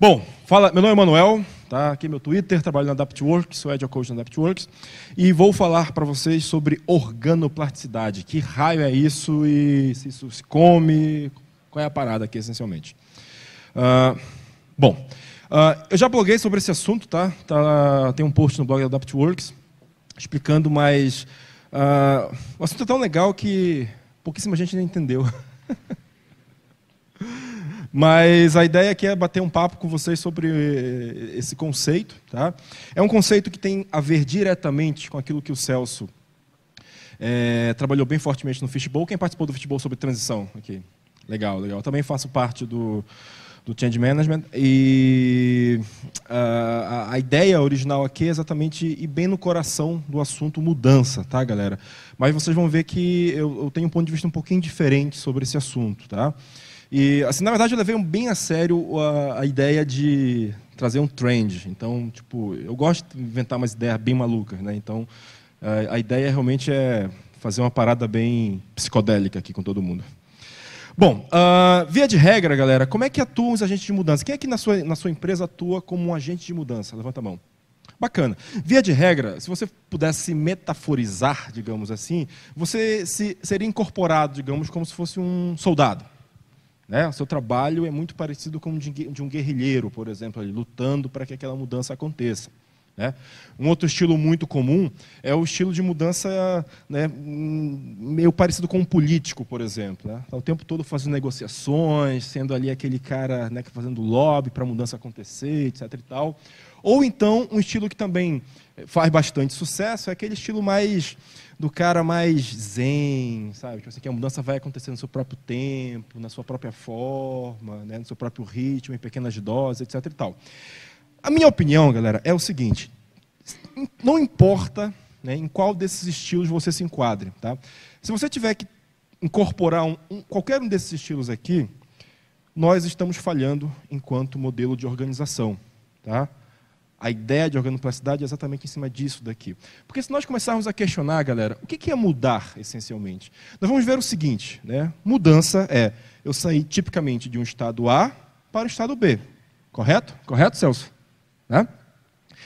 Bom, fala, meu nome é Manuel, tá? Aqui é meu Twitter, trabalho na AdaptWorks, sou Agile Coach na AdaptWorks e vou falar para vocês sobre organoplasticidade. Que raio é isso e se isso se come, qual é a parada aqui essencialmente? Uh, bom, uh, eu já bloguei sobre esse assunto, tá? tá? Tem um post no blog da AdaptWorks explicando, mas uh, o assunto é tão legal que pouquíssima gente nem entendeu. Mas a ideia aqui é bater um papo com vocês sobre esse conceito. Tá? É um conceito que tem a ver diretamente com aquilo que o Celso é, trabalhou bem fortemente no Fishbowl. Quem participou do Fishbowl sobre transição aqui? Legal, legal. Também faço parte do, do Change Management. E a, a ideia original aqui é exatamente ir bem no coração do assunto mudança, tá, galera? Mas vocês vão ver que eu, eu tenho um ponto de vista um pouquinho diferente sobre esse assunto, tá? E, assim, na verdade, eu levei bem a sério a, a ideia de trazer um trend. Então, tipo, eu gosto de inventar umas ideias bem malucas, né? Então, a, a ideia realmente é fazer uma parada bem psicodélica aqui com todo mundo. Bom, uh, via de regra, galera, como é que atuam os agentes de mudança? Quem é que na sua, na sua empresa atua como um agente de mudança? Levanta a mão. Bacana. Via de regra, se você pudesse metaforizar, digamos assim, você se, seria incorporado, digamos, como se fosse um soldado. Né? O seu trabalho é muito parecido com o de um guerrilheiro, por exemplo, ali, lutando para que aquela mudança aconteça. Né? Um outro estilo muito comum é o estilo de mudança né, meio parecido com um político, por exemplo. Né? Tá o tempo todo fazendo negociações, sendo ali aquele cara né, tá fazendo lobby para a mudança acontecer, etc. E tal. Ou então, um estilo que também eh, faz bastante sucesso é aquele estilo mais do cara mais zen, sabe? Tipo assim, que a mudança vai acontecer no seu próprio tempo, na sua própria forma, né? no seu próprio ritmo, em pequenas doses, etc. E tal. A minha opinião, galera, é o seguinte: não importa né, em qual desses estilos você se enquadre, tá? Se você tiver que incorporar um, um, qualquer um desses estilos aqui, nós estamos falhando enquanto modelo de organização, tá? A ideia de organoplasticidade é exatamente em cima disso daqui. Porque se nós começarmos a questionar, galera, o que é mudar essencialmente? Nós vamos ver o seguinte, né? Mudança é eu sair tipicamente de um estado A para o estado B. Correto? Correto, Celso? Né?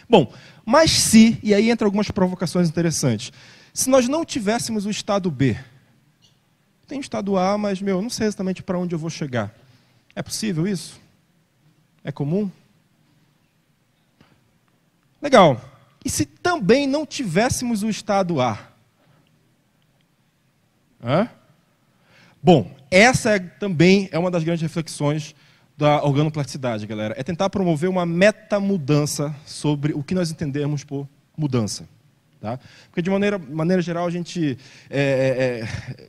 Bom, mas se, e aí entra algumas provocações interessantes, se nós não tivéssemos o estado B, tem estado A, mas meu, não sei exatamente para onde eu vou chegar. É possível isso? É comum? Legal. E se também não tivéssemos o estado A? Hã? Bom, essa é, também é uma das grandes reflexões da organoplasticidade, galera, é tentar promover uma meta-mudança sobre o que nós entendemos por mudança. Tá? Porque, de maneira, maneira geral, a gente é, é, é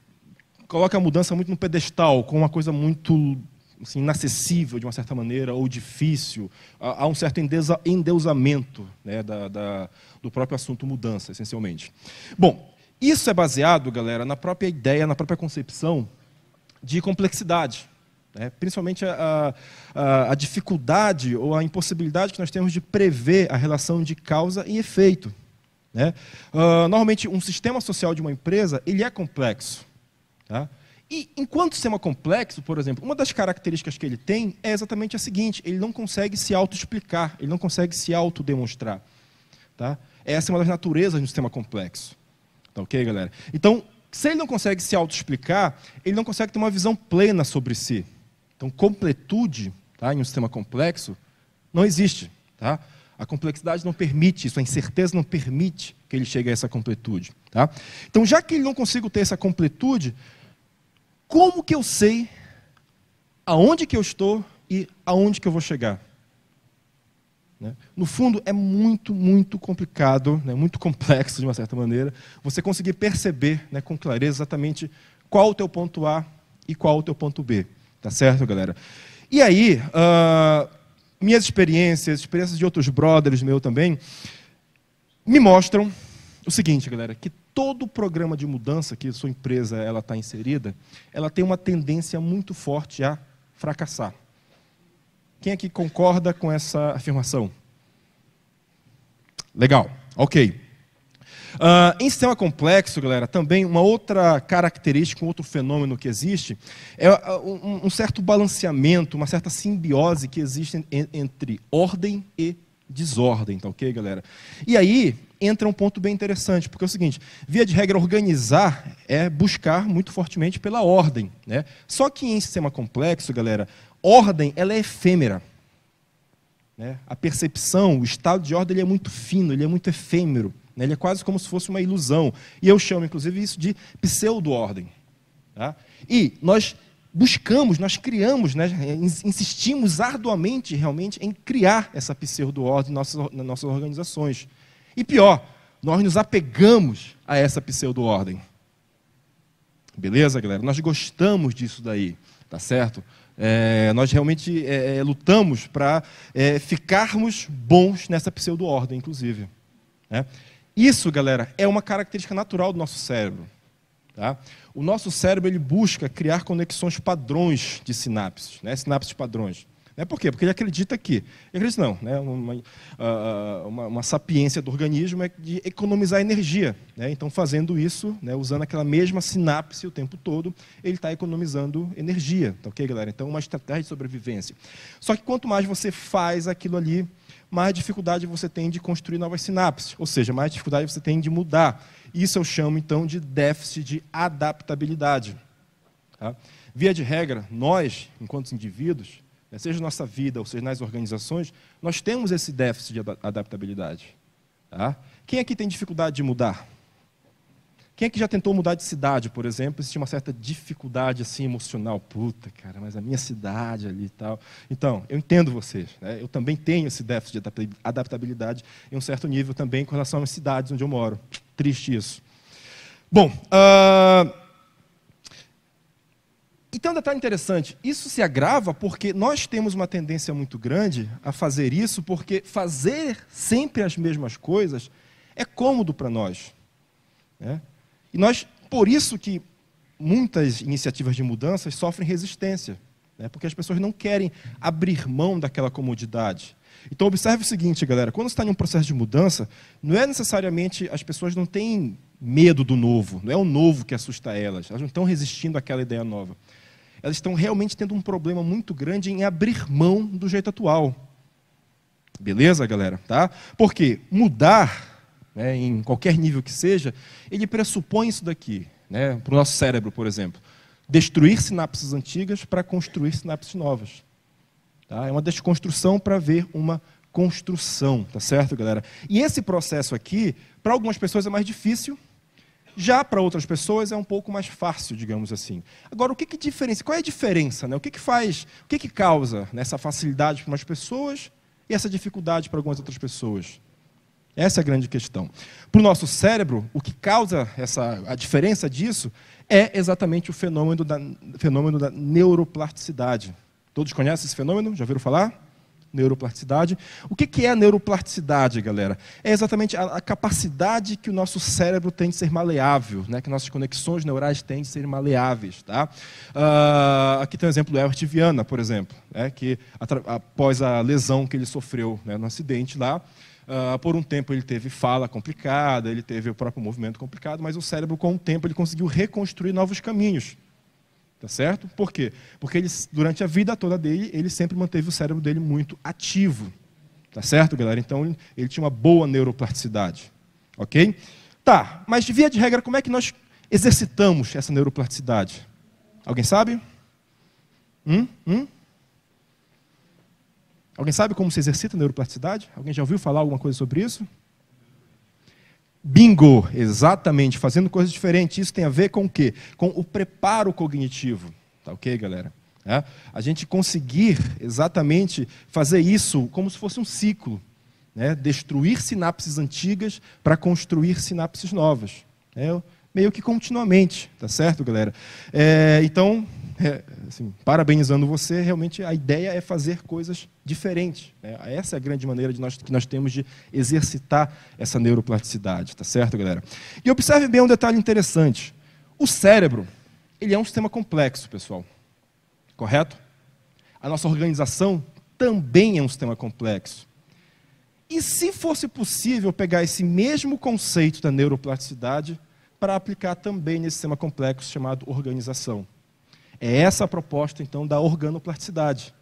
coloca a mudança muito no pedestal, com uma coisa muito assim, inacessível, de uma certa maneira, ou difícil. Há, há um certo endeusamento né, da, da, do próprio assunto mudança, essencialmente. Bom, isso é baseado, galera, na própria ideia, na própria concepção de complexidade. Né? principalmente a, a, a, dificuldade ou a impossibilidade que nós temos de prever a relação de causa e efeito. Né? Uh, normalmente, um sistema social de uma empresa ele é complexo. Tá? E enquanto sistema complexo, por exemplo, uma das características que ele tem é exatamente a seguinte: ele não consegue se autoexplicar, ele não consegue se autodemonstrar. Tá? Essa é uma das naturezas do sistema complexo. Tá ok, galera? Então, se ele não consegue se autoexplicar, ele não consegue ter uma visão plena sobre si. Então, completude tá, em um sistema complexo não existe. Tá? A complexidade não permite isso, a incerteza não permite que ele chegue a essa completude. Tá? Então, já que ele não consigo ter essa completude, como que eu sei aonde que eu estou e aonde que eu vou chegar? Né? No fundo, é muito, muito complicado, né? muito complexo de uma certa maneira, você conseguir perceber né, com clareza exatamente qual o teu ponto A e qual o teu ponto B. Tá certo, galera? E aí, uh, minhas experiências, experiências de outros brothers meu também, me mostram o seguinte, galera, que todo programa de mudança que sua empresa ela está inserida, ela tem uma tendência muito forte a fracassar. Quem é que concorda com essa afirmação? Legal, ok. Uh, em sistema complexo, galera, também uma outra característica, um outro fenômeno que existe é ah, um, um certo balanceamento, uma certa simbiose que existe entre ordem e desordem, tá ok, galera? E aí entra um ponto bem interessante, porque é o seguinte: via de regra, organizar é buscar muito fortemente pela ordem, né? Só que em sistema complexo, galera, ordem ela é efêmera. Né? A percepção, o estado de ordem ele é muito fino, ele é muito efêmero. Né? Ele é quase como se fosse uma ilusão. E eu chamo, inclusive, isso de pseudo-ordem. Tá? E nós buscamos, nós criamos, né? insistimos arduamente, realmente, em criar essa pseudo-ordem nossas, nas nossas organizações. E pior, nós nos apegamos a essa pseudo-ordem. Beleza, galera? Nós gostamos disso daí, tá certo? É, nós realmente é, é lutamos para é, ficarmos bons nessa pseudo-ordem, inclusive. Né? Isso, galera, é uma característica natural do nosso cérebro. Tá? O nosso cérebro ele busca criar conexões padrões de sinapses, né? sinapses padrões. Né? Por quê? Porque ele acredita que, ele acredita não, né? uma, ah, ah, uma, uma sapiência do organismo é de economizar energia. Né? Então, fazendo isso, né? usando aquela mesma sinapse o tempo todo, ele está economizando energia. Tá ok, galera? Então, uma estratégia de sobrevivência. Só que quanto mais você faz aquilo ali, mais dificuldade você tem de construir novas sinapses, ou seja, mais dificuldade você tem de mudar. Isso eu chamo então de déficit de adaptabilidade. Tá? Via de regra, nós, enquanto indivíduos, né, seja na nossa vida ou seja nas organizações, nós temos esse déficit de adaptabilidade. Tá? Quem aqui é tem dificuldade de mudar? Quem aqui é já tentou mudar de cidade, por exemplo, existe uma certa dificuldade assim emocional? Puta, cara, mas a minha cidade ali e tal. Então, eu entendo vocês. Né? Eu também tenho esse déficit de adaptabilidade em um certo nível também com relação às cidades onde eu moro. Triste isso. Bom, uh tem então, um detalhe interessante: isso se agrava porque nós temos uma tendência muito grande a fazer isso, porque fazer sempre as mesmas coisas é cômodo para nós. Né? E nós, por isso que muitas iniciativas de mudanças sofrem resistência, né? porque as pessoas não querem abrir mão daquela comodidade. Então, observe o seguinte, galera: quando você está em um processo de mudança, não é necessariamente as pessoas não têm medo do novo, não é o novo que assusta elas, elas não estão resistindo àquela ideia nova elas estão realmente tendo um problema muito grande em abrir mão do jeito atual. Beleza, galera? Tá? Porque mudar, né, em qualquer nível que seja, ele pressupõe isso daqui. Né, Para o nosso cérebro, por exemplo. Destruir sinapses antigas para construir sinapses novas. Tá? É uma desconstrução para ver uma construção, tá certo, galera? E esse processo aqui, para algumas pessoas é mais difícil, já para outras pessoas é um pouco mais fácil, digamos assim. Agora, o que, que diferença? Qual é a diferença? Né? O que, que faz, o que, que causa nessa né, essa facilidade para umas pessoas e essa dificuldade para algumas outras pessoas? Essa é a grande questão. Para o nosso cérebro, o que causa essa, a diferença disso é exatamente o fenômeno da, fenômeno da neuroplasticidade. Todos conhecem esse fenômeno? Já ouviram falar? neuroplasticidade. O que, que é neuroplasticidade, galera? É exatamente a, a, capacidade que o nosso cérebro tem de ser maleável, né? que nossas conexões neurais têm de ser maleáveis. Tá? Uh, aqui tem um exemplo do Herbert Viana, por exemplo, né? que após a lesão que ele sofreu né? no acidente lá, Uh, por um tempo ele teve fala complicada, ele teve o próprio movimento complicado, mas o cérebro, com o tempo, ele conseguiu reconstruir novos caminhos. Tá certo? Por quê? Porque ele, durante a vida toda dele, ele sempre manteve o cérebro dele muito ativo. Tá certo, galera? Então ele tinha uma boa neuroplasticidade. Ok? Tá, mas via de regra, como é que nós exercitamos essa neuroplasticidade? Alguém sabe? Hum? Hum? Alguém sabe como se exercita a neuroplasticidade? Alguém já ouviu falar alguma coisa sobre isso? Bingo, exatamente, fazendo coisas diferentes. Isso tem a ver com o quê? Com o preparo cognitivo. Tá ok, galera? É? A gente conseguir exatamente fazer isso como se fosse um ciclo. Né? Destruir sinapses antigas para construir sinapses novas. Né? Meio que continuamente, tá certo, galera? É, então, é, assim, parabenizando você, realmente a ideia é fazer coisas diferentes. Né? Essa é a grande maneira de nós, que nós temos de exercitar essa neuroplasticidade, tá certo, galera? E observe bem um detalhe interessante. O cérebro, ele é um sistema complexo, pessoal. Correto? A nossa organização também é um sistema complexo. E se fosse possível pegar esse mesmo conceito da neuroplasticidade para aplicar também nesse sistema complexo chamado organização? É essa a proposta, então, da organoplasticidade.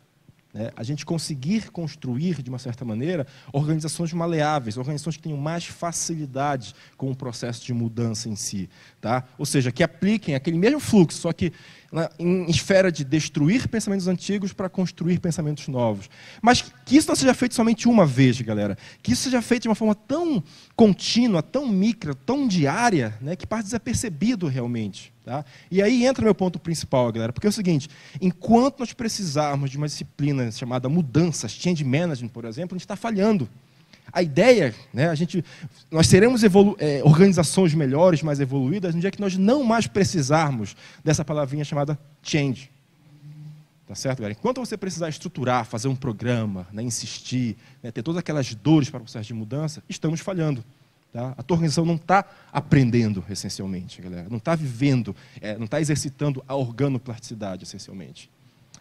Né? A gente conseguir construir, de uma certa maneira, organizações maleáveis, organizações que tenham mais facilidade com o processo de mudança em si. Tá? Ou seja, que apliquem aquele mesmo fluxo, só que na, em esfera de destruir pensamentos antigos para construir pensamentos novos. Mas que isso não seja feito somente uma vez, galera. Que isso seja feito de uma forma tão contínua, tão micro, tão diária, né? que parte desapercebido realmente. Tá? E aí entra meu ponto principal, galera, porque é o seguinte: enquanto nós precisarmos de uma disciplina chamada mudanças, change management, por exemplo, a gente está falhando. A ideia, né, a gente, nós seremos é, organizações melhores, mais evoluídas, no dia que nós não mais precisarmos dessa palavrinha chamada change. Tá certo, galera? Enquanto você precisar estruturar, fazer um programa, né, insistir, né, ter todas aquelas dores para o processo de mudança, estamos falhando. Tá? A tua organização não está aprendendo, essencialmente, galera. Não está vivendo, é, não está exercitando a organoplasticidade, essencialmente.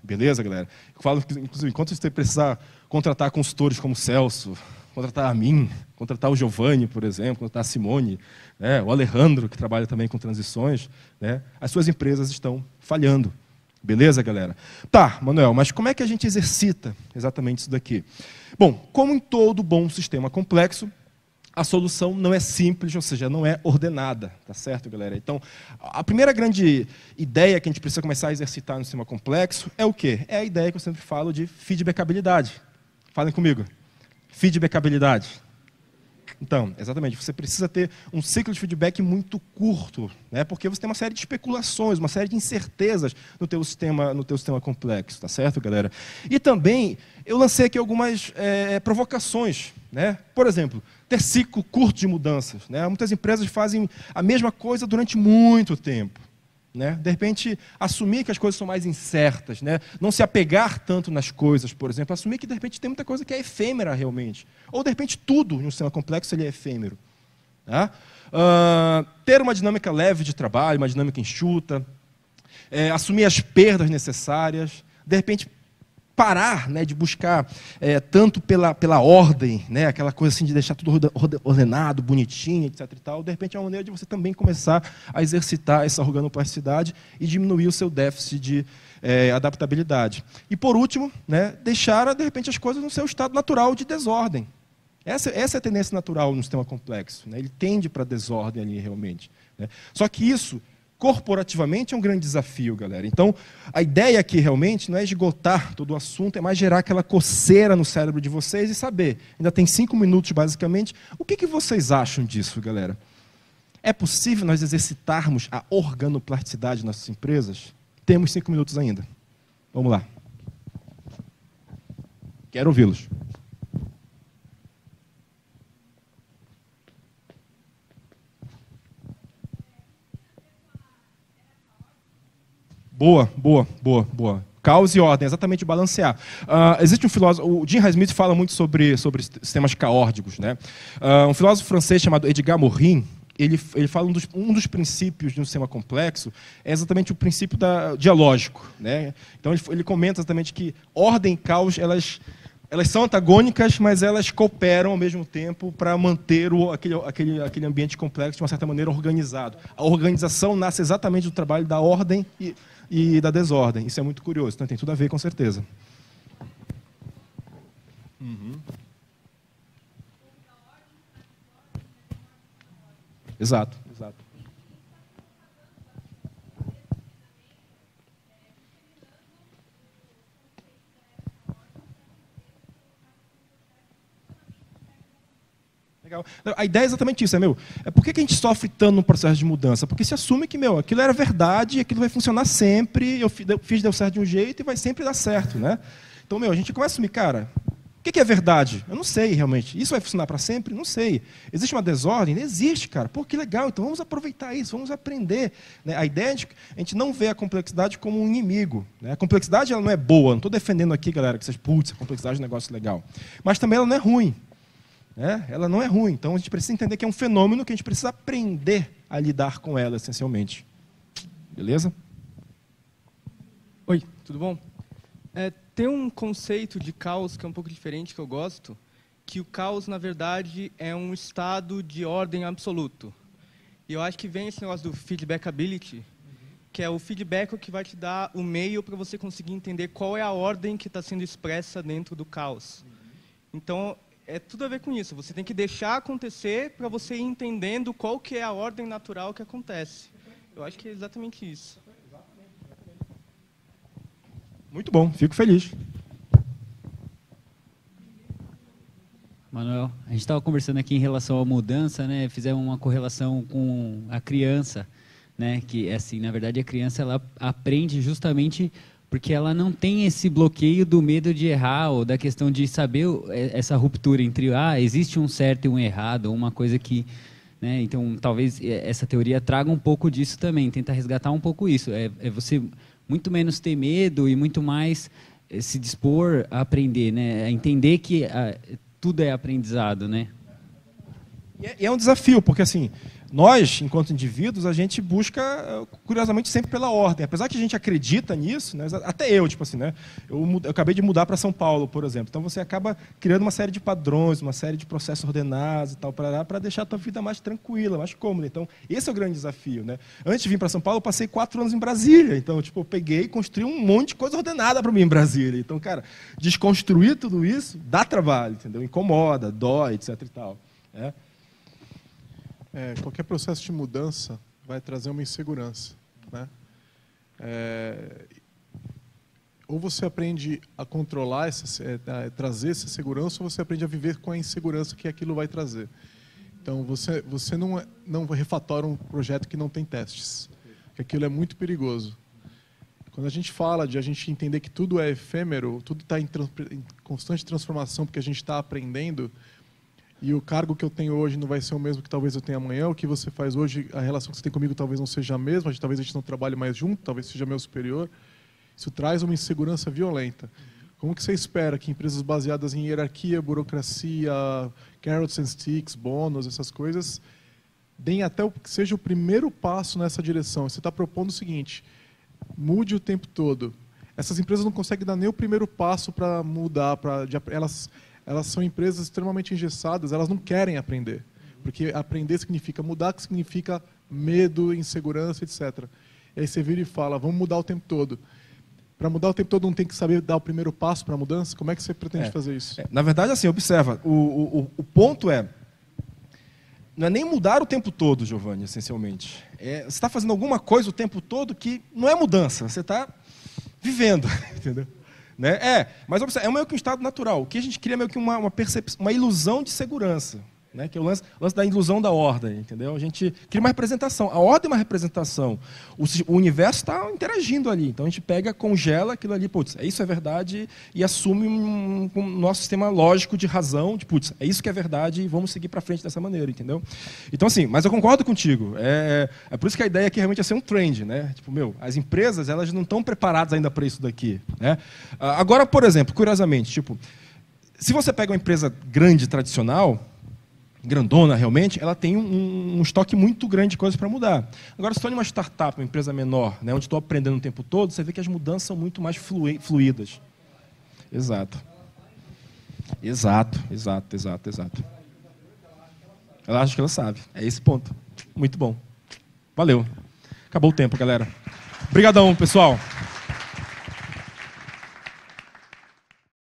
Beleza, galera? Eu falo, inclusive, enquanto você precisar contratar consultores como o Celso, contratar a mim, contratar o Giovanni, por exemplo, contratar a Simone, né, o Alejandro, que trabalha também com transições, né, as suas empresas estão falhando. Beleza, galera? Tá, Manuel, mas como é que a gente exercita exatamente isso daqui? Bom, como em todo bom sistema complexo, a solução não é simples, ou seja, não é ordenada, tá certo, galera? Então, a primeira grande ideia que a gente precisa começar a exercitar no sistema complexo é o quê? É a ideia que eu sempre falo de feedbackabilidade. Falem comigo. Feedbackabilidade. Então, exatamente, você precisa ter um ciclo de feedback muito curto, né? porque você tem uma série de especulações, uma série de incertezas no teu sistema, no teu sistema complexo, tá certo, galera? E também, eu lancei aqui algumas é, provocações, né? Por exemplo, ter ciclo curto de mudanças. Né? Muitas empresas fazem a mesma coisa durante muito tempo. Né? De repente, assumir que as coisas são mais incertas, né? não se apegar tanto nas coisas, por exemplo, assumir que de repente tem muita coisa que é efêmera realmente. Ou de repente tudo em um sistema complexo ele é efêmero. Uh, ter uma dinâmica leve de trabalho, uma dinâmica enxuta, é, assumir as perdas necessárias, de repente parar né, de buscar é, tanto pela, pela ordem, né, aquela coisa assim de deixar tudo ordenado, bonitinho, etc. E tal, de repente é uma maneira de você também começar a exercitar essa organoplasticidade e diminuir o seu déficit de é, adaptabilidade. E por último, né, deixar de repente as coisas no seu estado natural de desordem. Essa, essa é a tendência natural no sistema complexo. Né? Ele tende para a desordem ali realmente. Né? Só que isso corporativamente é um grande desafio, galera. Então, a ideia aqui realmente não é esgotar todo o assunto, é mais gerar aquela coceira no cérebro de vocês e saber. Ainda tem cinco minutos, basicamente. O que, que vocês acham disso, galera? É possível nós exercitarmos a organoplasticidade nas nossas empresas? Temos cinco minutos ainda. Vamos lá. Quero ouvi-los. Boa, boa, boa, boa. Caos e ordem, exatamente balancear. Uh, existe um filósofo, o Jim Highsmith fala muito sobre, sobre sistemas caórdicos. Né? Uh, um filósofo francês chamado Edgar Morin, ele, ele fala um dos, um dos princípios de um sistema complexo é exatamente o princípio da, dialógico. Né? Então ele, ele comenta exatamente que ordem e caos, elas elas são antagônicas, mas elas cooperam ao mesmo tempo para manter o, aquele, aquele, aquele ambiente complexo de uma certa maneira organizado. A organização nasce exatamente do trabalho da ordem e e da desordem. Isso é muito curioso, então tem tudo a ver com certeza. Uhum. Exato. Legal. A ideia é exatamente isso, é meu. É por que a gente sofre tanto no processo de mudança? Porque se assume que, meu, aquilo era verdade, aquilo vai funcionar sempre, eu fiz, deu certo de um jeito e vai sempre dar certo, né? Então, meu, a gente começa a assumir, cara, o que é verdade? Eu não sei realmente. Isso vai funcionar para sempre? Não sei. Existe uma desordem? Existe, cara. Pô, que legal. Então vamos aproveitar isso, vamos aprender. Né? A ideia é de a gente não vê a complexidade como um inimigo. Né? A complexidade ela não é boa. Não estou defendendo aqui, galera, que vocês, putz, a complexidade é um negócio legal. Mas também ela não é ruim. É, ela não é ruim. Então a gente precisa entender que é um fenômeno que a gente precisa aprender a lidar com ela, essencialmente. Beleza? Oi, tudo bom? É, tem um conceito de caos que é um pouco diferente que eu gosto, que o caos, na verdade, é um estado de ordem absoluto. E eu acho que vem esse negócio do feedback ability que é o feedback que vai te dar o meio para você conseguir entender qual é a ordem que está sendo expressa dentro do caos. Então, é tudo a ver com isso. Você tem que deixar acontecer para você ir entendendo qual que é a ordem natural que acontece. Eu acho que é exatamente isso. Muito bom, fico feliz. Manuel, a gente estava conversando aqui em relação à mudança, né? Fizemos uma correlação com a criança, né? Que assim, na verdade, a criança ela aprende justamente porque ela não tem esse bloqueio do medo de errar ou da questão de saber é, essa ruptura entre ah existe um certo e um errado ou uma coisa que né? então talvez é, essa teoria traga um pouco disso também tenta resgatar um pouco isso é, é você muito menos ter medo e muito mais é, se dispor a aprender né a entender que a, ah, tudo é aprendizado né e é, e é um desafio porque assim nós, enquanto indivíduos, a gente busca, curiosamente, sempre pela ordem. Apesar que a gente acredita nisso, né? até eu, tipo assim, né? Eu, eu acabei de mudar para São Paulo, por exemplo. Então você acaba criando uma série de padrões, uma série de processos ordenados e tal, para deixar a tua vida mais tranquila, mais cômoda. Então, esse é o grande desafio, né? Antes de vir para São Paulo, eu passei quatro anos em Brasília. Então, tipo, eu peguei e construí um monte de coisa ordenada para mim em Brasília. Então, cara, desconstruir tudo isso dá trabalho, entendeu? Incomoda, dói, etc e tal. Né? É, qualquer processo de mudança vai trazer uma insegurança. Né? É, ou você aprende a controlar, essa, é, a trazer essa segurança, ou você aprende a viver com a insegurança que aquilo vai trazer. Então, você, você não, é, não refatora um projeto que não tem testes, aquilo é muito perigoso. Quando a gente fala de a gente entender que tudo é efêmero, tudo está em, trans, em constante transformação porque a gente está aprendendo, e o cargo que eu tenho hoje não vai ser o mesmo que talvez eu tenha amanhã, o que você faz hoje, a relação que você tem comigo talvez não seja a mesma, talvez a gente não trabalhe mais junto, talvez seja meu superior. Isso traz uma insegurança violenta. Como que você espera que empresas baseadas em hierarquia, burocracia, carrots and sticks, bônus, essas coisas, deem até o que seja o primeiro passo nessa direção? Você está propondo o seguinte, mude o tempo todo. Essas empresas não conseguem dar nem o primeiro passo para mudar, para elas elas são empresas extremamente engessadas, elas não querem aprender. Porque aprender significa mudar, que significa medo, insegurança, etc. E aí você vira e fala, vamos mudar o tempo todo. Para mudar o tempo todo, não tem que saber dar o primeiro passo para a mudança? Como é que você pretende é, fazer isso? É, na verdade, assim, observa, o, o, o ponto é, não é nem mudar o tempo todo, Giovanni, essencialmente. É, você está fazendo alguma coisa o tempo todo que não é mudança, você está vivendo, entendeu? Né? É, mas observa, é meio que um estado natural. O que a gente cria é meio que uma, uma, uma ilusão de segurança. Né, que é o lance, lance, da ilusão da ordem, entendeu? A gente cria uma representação. A ordem é uma representação. O, o universo está interagindo ali. Então a gente pega, congela aquilo ali, putz, é isso é verdade, e assume um, um nosso sistema lógico de razão, de putz, é isso que é verdade e vamos seguir para frente dessa maneira, entendeu? Então assim, mas eu concordo contigo. É, é, é por isso que a ideia aqui realmente é ser um trend, né? Tipo, meu, as empresas elas não estão preparadas ainda para isso daqui, né? Ah, agora, por exemplo, curiosamente, tipo, se você pega uma empresa grande tradicional grandona realmente, ela tem um, um estoque muito grande de coisas para mudar. Agora, se torna uma startup, uma empresa menor, né, onde estou aprendendo o tempo todo, você vê que as mudanças são muito mais fluídas. Exato. Exato, exato, exato, exato. Ela acha que ela sabe. É esse ponto. Muito bom. Valeu. Acabou o tempo, galera. Obrigadão, pessoal.